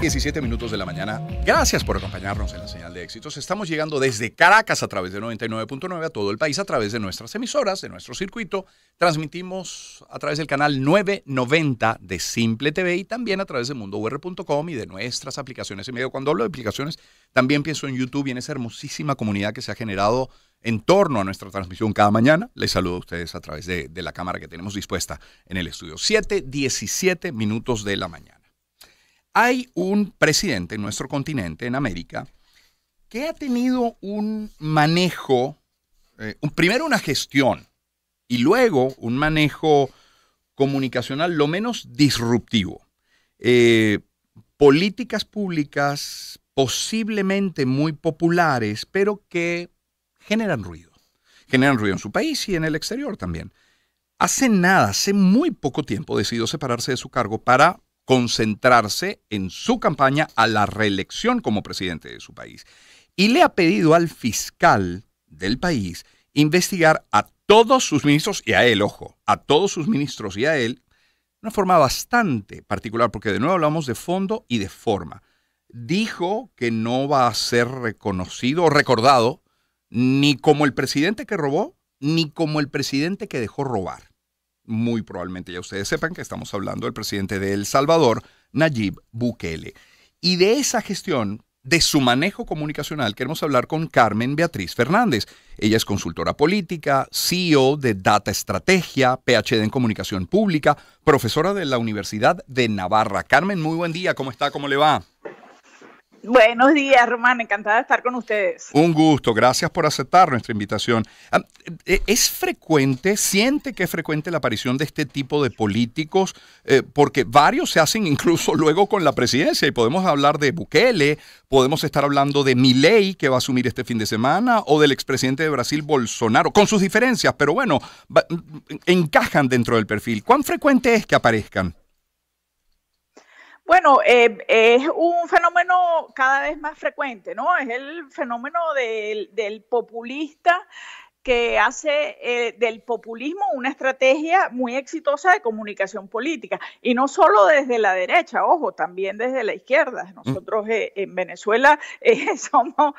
17 minutos de la mañana. Gracias por acompañarnos en la señal de éxitos. Estamos llegando desde Caracas a través de 99.9 a todo el país a través de nuestras emisoras, de nuestro circuito. Transmitimos a través del canal 990 de Simple TV y también a través de mundour.com y de nuestras aplicaciones en medio. Cuando hablo de aplicaciones, también pienso en YouTube y en esa hermosísima comunidad que se ha generado en torno a nuestra transmisión cada mañana. Les saludo a ustedes a través de, de la cámara que tenemos dispuesta en el estudio. 7:17 minutos de la mañana. Hay un presidente en nuestro continente, en América, que ha tenido un manejo, eh, primero una gestión y luego un manejo comunicacional lo menos disruptivo. Eh, políticas públicas posiblemente muy populares, pero que generan ruido. Generan ruido en su país y en el exterior también. Hace nada, hace muy poco tiempo, decidió separarse de su cargo para concentrarse en su campaña a la reelección como presidente de su país. Y le ha pedido al fiscal del país investigar a todos sus ministros y a él, ojo, a todos sus ministros y a él, de una forma bastante particular, porque de nuevo hablamos de fondo y de forma. Dijo que no va a ser reconocido o recordado ni como el presidente que robó, ni como el presidente que dejó robar muy probablemente ya ustedes sepan que estamos hablando del presidente de El Salvador, Nayib Bukele. Y de esa gestión, de su manejo comunicacional, queremos hablar con Carmen Beatriz Fernández. Ella es consultora política, CEO de Data Estrategia, PhD en Comunicación Pública, profesora de la Universidad de Navarra. Carmen, muy buen día, ¿cómo está? ¿Cómo le va? Buenos días, Román. Encantada de estar con ustedes. Un gusto. Gracias por aceptar nuestra invitación. Ah, eh, ¿Es frecuente, siente que es frecuente la aparición de este tipo de políticos? Eh, porque varios se hacen incluso luego con la presidencia y podemos hablar de Bukele, podemos estar hablando de Milei que va a asumir este fin de semana o del expresidente de Brasil, Bolsonaro, con sus diferencias, pero bueno, mm, encajan dentro del perfil. ¿Cuán frecuente es que aparezcan? Bueno, eh, es un fenómeno cada vez más frecuente, ¿no? Es el fenómeno del, populista que hace eh, del populismo una estrategia muy exitosa de comunicación política. Y no solo desde la derecha, ojo, también desde la izquierda. Mm. Nosotros eh, en Venezuela somos,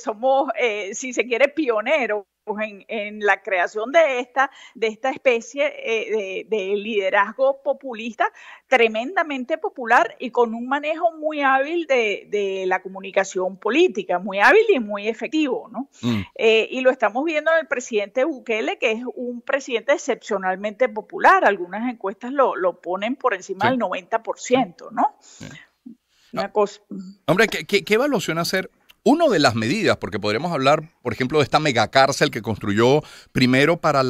somos si se quiere, pioneros pues, en, la creación de esta, de esta especie eh, de, liderazgo populista tremendamente popular y con un manejo muy hábil de, la comunicación política, muy hábil y muy efectivo, ¿no? Mm. Eh, y lo estamos viendo en el presidente Bukele, que es un presidente excepcionalmente popular. Algunas encuestas lo, ponen por encima del 90%, ¿no? Una ah. cosa. Mm. Hombre, qué, qué evaluación hacer una de las medidas, porque podríamos hablar, por ejemplo, de esta megacárcel que construyó primero para,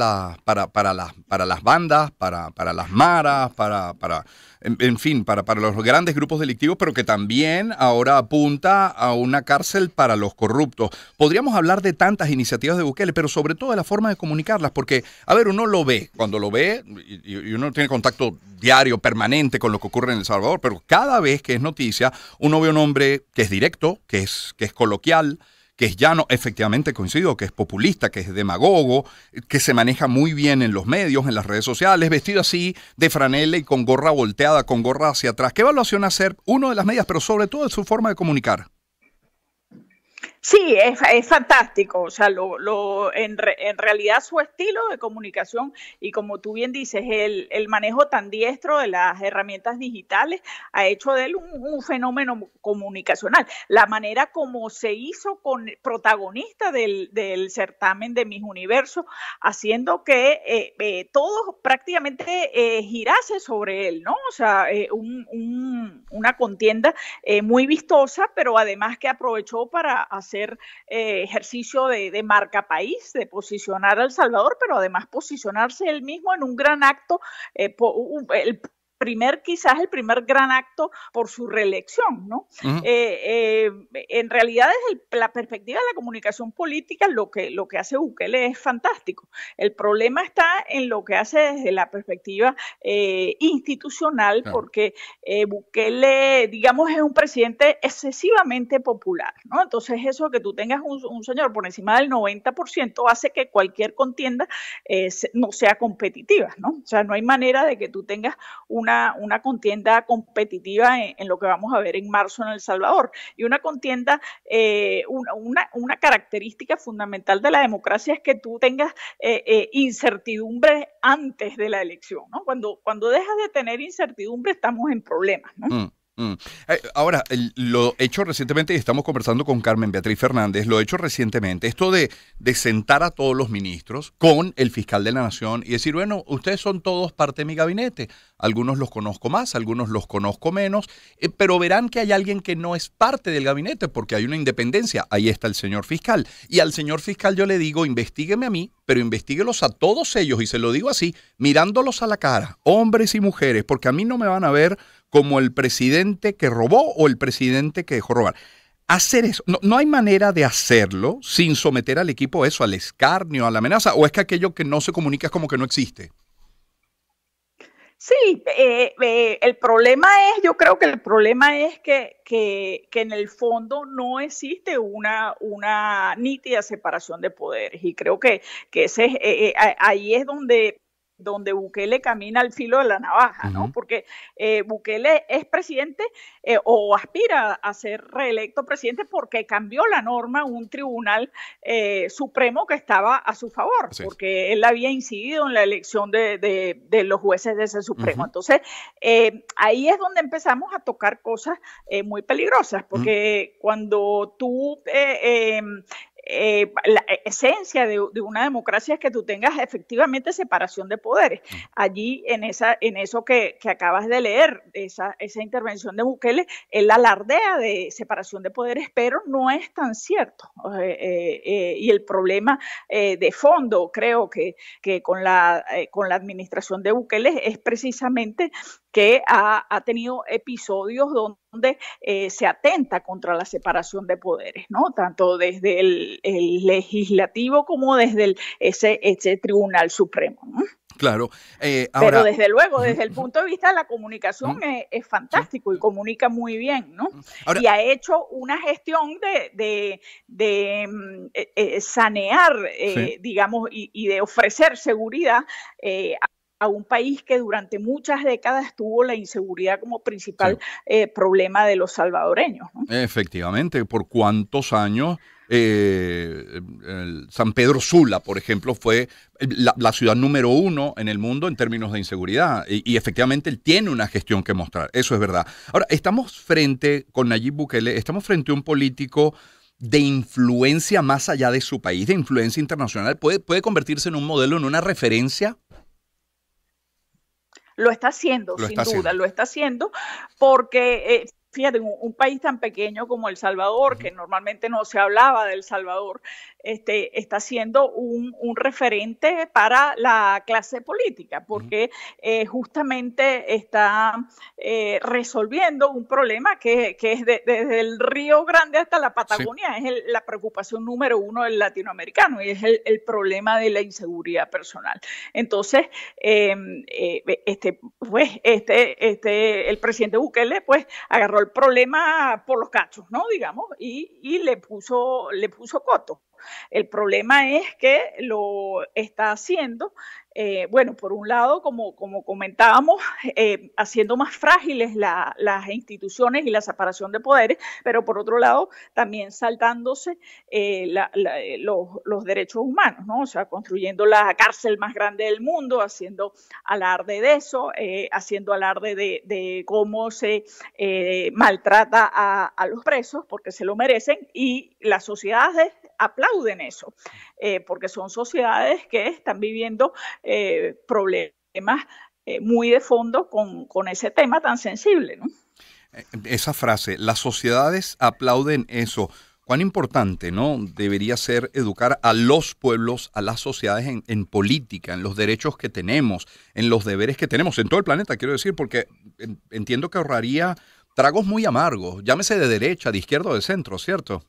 para, para, las, para las bandas, para, para las maras, para, para en, fin, para, para los grandes grupos delictivos, pero que también ahora apunta a una cárcel para los corruptos. Podríamos hablar de tantas iniciativas de Bukele, pero sobre todo de la forma de comunicarlas, porque, a ver, uno lo ve, cuando lo ve, y, uno tiene contacto diario, permanente con lo que ocurre en El Salvador, pero cada vez que es noticia, uno ve un hombre que es directo, que es, que es coloquial, que es llano, efectivamente coincido, que es populista, que es demagogo, que se maneja muy bien en los medios, en las redes sociales, vestido así de franela y con gorra volteada, con gorra hacia atrás. ¿Qué evaluación hacer uno de las medias, pero sobre todo de su forma de comunicar? Sí, es, fantástico. O sea, lo, en, realidad su estilo de comunicación y como tú bien dices, el, manejo tan diestro de las herramientas digitales ha hecho de él un, fenómeno comunicacional. La manera como se hizo con protagonista del, certamen de Mis Universo, haciendo que eh, eh todo prácticamente eh, girase sobre él, ¿no? O sea, eh, una contienda muy vistosa, pero además que aprovechó para hacer hacer eh, ejercicio de, marca país, de posicionar al Salvador, pero además posicionarse él mismo en un gran acto, eh, el primer, quizás el primer gran acto por su reelección, ¿no? Eh, eh, en realidad, desde la perspectiva de la comunicación política, lo que, lo que hace Bukele es fantástico. El problema está en lo que hace desde la perspectiva eh, institucional, porque Bukele, digamos, es un presidente excesivamente popular, ¿no? Entonces, eso que tú tengas un, señor por encima del 90% hace que cualquier contienda no sea competitiva, ¿no? O sea, no hay manera de que tú tengas un una, contienda competitiva en, lo que vamos a ver en marzo en El Salvador. Y una contienda, eh, una, una, característica fundamental de la democracia es que tú tengas eh, eh, incertidumbre antes de la elección. ¿no? Cuando, cuando dejas de tener incertidumbre estamos en problemas. Mm. Mm. Eh, ahora, lo lo hecho recientemente, y estamos conversando con Carmen Beatriz Fernández, lo he hecho recientemente, esto de, de, sentar a todos los ministros con el fiscal de la nación y decir, bueno, ustedes son todos parte de mi gabinete, algunos los conozco más, algunos los conozco menos, eh, pero verán que hay alguien que no es parte del gabinete porque hay una independencia, ahí está el señor fiscal. Y al señor fiscal yo le digo, investigueme a mí, pero investiguelos a todos ellos, y se lo digo así, mirándolos a la cara, hombres y mujeres, porque a mí no me van a ver como el presidente que robó o el presidente que dejó robar. Hacer eso, no, hay manera de hacerlo sin someter al equipo eso, al escarnio, a la amenaza, o es que aquello que no se comunica es como que no existe. Sí, eh, eh, el problema es, yo creo que el problema es que, que, en el fondo no existe una, una nítida separación de poderes y creo que, que ese, eh, ahí es donde donde Bukele camina al filo de la navaja, ¿no? Porque eh, Bukele es presidente eh, o aspira a ser reelecto presidente porque cambió la norma un tribunal eh, supremo que estaba a su favor, porque él había incidido en la elección de, los jueces de ese supremo. Entonces, ahí es donde empezamos a tocar cosas muy peligrosas, porque cuando tú em, eh, la esencia de, una democracia es que tú tengas efectivamente separación de poderes. Mm. Allí, en, eso que, acabas de leer, esa, intervención de Bukele, él alardea de separación de poderes, pero no es tan cierto. Eh, eh, y el problema de fondo, creo que, con la administración de Bukele es precisamente que ha, tenido episodios donde eh, se atenta contra la separación de poderes, ¿no? Tanto desde el, legislativo como desde el, ese, ese Tribunal Supremo, Claro. Eh, Pero desde luego, desde el punto de vista de la comunicación, eh, es, es fantástico y comunica muy bien, ¿no? Y ha hecho una gestión de, de, de mm, sanear, digamos, y, y, de ofrecer seguridad a un país que durante muchas décadas tuvo la inseguridad como principal eh, problema de los salvadoreños. Efectivamente, por cuántos años eh, San Pedro Sula, por ejemplo, fue la, ciudad número uno en el mundo en términos de inseguridad. Y, efectivamente él tiene una gestión que mostrar, eso es verdad. Ahora, estamos frente, con Nayib Bukele, estamos frente a un político de influencia más allá de su país, de influencia internacional. ¿Puede, puede convertirse en un modelo, en una referencia? lo está haciendo, sin duda, lo está haciendo, porque eh, fíjate, un, país tan pequeño como El Salvador, que normalmente no se hablaba de El Salvador, este, está siendo un, referente para la clase política, porque eh, justamente está eh, resolviendo un problema que, es desde el Río Grande hasta la Patagonia, es la preocupación número uno del latinoamericano y es el, problema de la inseguridad personal. Entonces, em, eh, este, pues, este, este, el presidente Bukele, pues, agarró el problema por los cachos, ¿no? Digamos, y, y le puso, le puso coto. El problema es que lo está haciendo, eh, bueno, por un lado, como, comentábamos, eh, haciendo más frágiles las instituciones y la separación de poderes, pero por otro lado, también saltándose eh, los, derechos humanos, O sea, construyendo la cárcel más grande del mundo, haciendo alarde de eso, haciendo alarde de, cómo se maltrata a, a los presos porque se lo merecen y las sociedades aplauden eso, eh, porque son sociedades que están viviendo eh, problemas eh, muy de fondo con, ese tema tan sensible. Esa frase, las sociedades aplauden eso. Cuán importante, ¿no? Debería ser educar a los pueblos, a las sociedades en, en, política, en los derechos que tenemos, en los deberes que tenemos, en todo el planeta, quiero decir, porque entiendo que ahorraría tragos muy amargos, llámese de derecha, de izquierda o de centro, ¿cierto?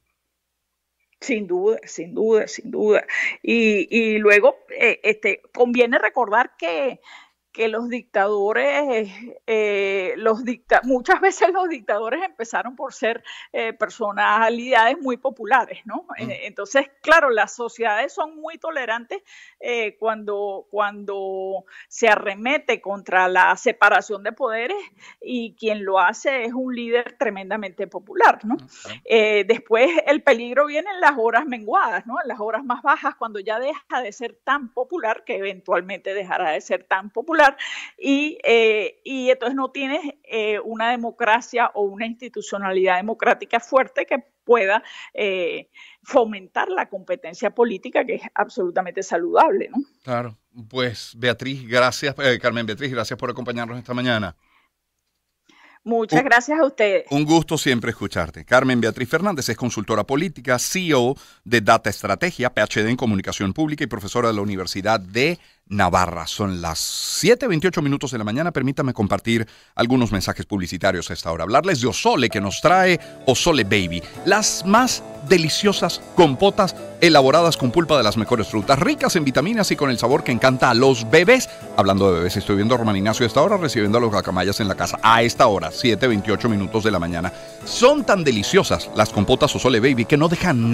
Sin duda, sin duda, sin duda. Y, luego eh, este, conviene recordar que que los dictadores, eh, los muchas veces los dictadores empezaron por ser eh, personalidades muy populares, ¿no? Eh, entonces, claro, las sociedades son muy tolerantes cuando, cuando se arremete contra la separación de poderes y quien lo hace es un líder tremendamente popular, mm, después el peligro viene en las horas menguadas, En las horas más bajas, cuando ya deja de ser tan popular, que eventualmente dejará de ser tan popular eh, y, entonces no tienes eh, una democracia o una institucionalidad democrática fuerte que pueda eh, fomentar la competencia política que es absolutamente saludable. Claro, pues Beatriz, gracias, Carmen Beatriz, gracias por acompañarnos esta mañana. Muchas gracias a ustedes. Un gusto siempre escucharte. Carmen Beatriz Fernández es consultora política, CEO de Data Estrategia, PhD en Comunicación Pública y profesora de la Universidad de Navarra. Son las 7.28 minutos de la mañana. Permítame compartir algunos mensajes publicitarios a esta hora. Hablarles de Osole que nos trae Osole Baby. Las más deliciosas compotas elaboradas con pulpa de las mejores frutas, ricas en vitaminas y con el sabor que encanta a los bebés. Hablando de bebés, estoy viendo a Román Ignacio esta hora recibiendo a los guacamayas en la casa, a esta hora, 7.28 minutos de la mañana. Son tan deliciosas las compotas o sole Baby que no dejan